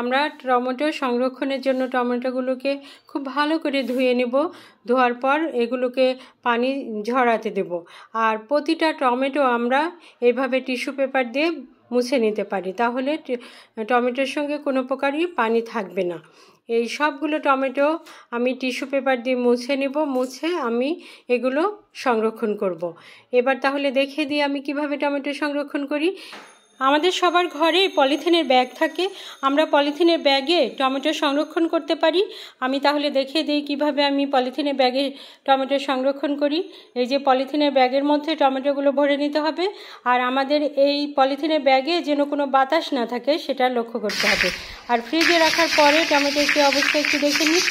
আমরা টমেটো সংরক্ষণের জন্য টমেটোগুলোকে খুব ভালো করে ধুয়ে নেব ধোয়ার পর এগুলোকে পানি ঝরাতে দেব আর প্রতিটা টমেটো আমরা এইভাবে টিস্যু পেপার দিয়ে মুছে নিতে পারি তাহলে টমেটোর সঙ্গে কোনো প্রকারই পানি থাকবে না এই সবগুলো টমেটো আমি টিস্যু পেপার দিয়ে মুছে নেব মুছে আমি এগুলো সংরক্ষণ করব। এবার তাহলে দেখে দিয়ে আমি কিভাবে টমেটো সংরক্ষণ করি আমাদের সবার ঘরে পলিথিনের ব্যাগ থাকে আমরা পলিথিনের ব্যাগে টমেটো সংরক্ষণ করতে পারি আমি তাহলে দেখিয়ে দিই কিভাবে আমি পলিথিনের ব্যাগে টমেটো সংরক্ষণ করি এই যে পলিথিনের ব্যাগের মধ্যে টমেটোগুলো ভরে নিতে হবে আর আমাদের এই পলিথিনের ব্যাগে যেন কোনো বাতাস না থাকে সেটা লক্ষ্য করতে হবে আর ফ্রিজে রাখার পরে টমেটোর কী অবস্থা একটু দেখে নিই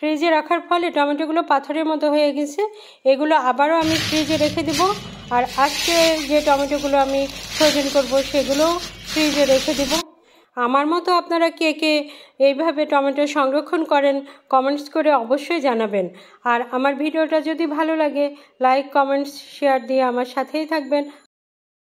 ফ্রিজে রাখার ফলে টমেটোগুলো পাথরের মতো হয়ে গেছে এগুলো আবারও আমি ফ্রিজে রেখে দেব আর আজকে যে টমেটোগুলো আমি প্রয়োজন করব সেগুলো ফ্রিজে রেখে দেব আমার মতো আপনারা কে কে এইভাবে টমেটো সংরক্ষণ করেন কমেন্টস করে অবশ্যই জানাবেন আর আমার ভিডিওটা যদি ভালো লাগে লাইক কমেন্টস শেয়ার দিয়ে আমার সাথেই থাকবেন